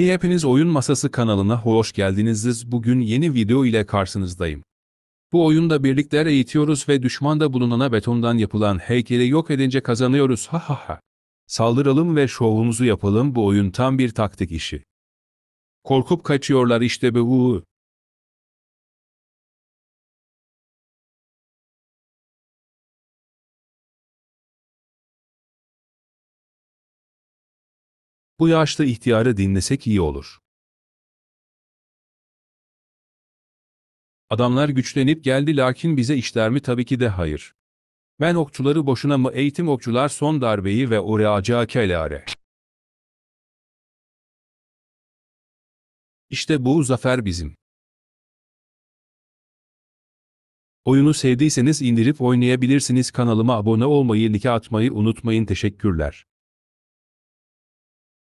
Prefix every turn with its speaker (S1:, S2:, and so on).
S1: Hey hepiniz oyun masası kanalına hoş geldiniziz. Bugün yeni video ile karşınızdayım. Bu oyunda birlikler eğitiyoruz ve düşmanda bulunana betondan yapılan heykeli yok edince kazanıyoruz ha ha ha. Saldıralım ve şovumuzu yapalım bu oyun tam bir taktik işi.
S2: Korkup kaçıyorlar işte be uuu. Bu yaşta ihtiyarı dinlesek iyi olur. Adamlar
S3: güçlenip geldi lakin bize işler mi tabii ki de hayır. Ben okçuları boşuna mı eğitim
S1: okçular
S2: son darbeyi ve oraya kelare. İşte bu zafer bizim.
S3: Oyunu sevdiyseniz indirip oynayabilirsiniz kanalıma abone olmayı like atmayı unutmayın teşekkürler.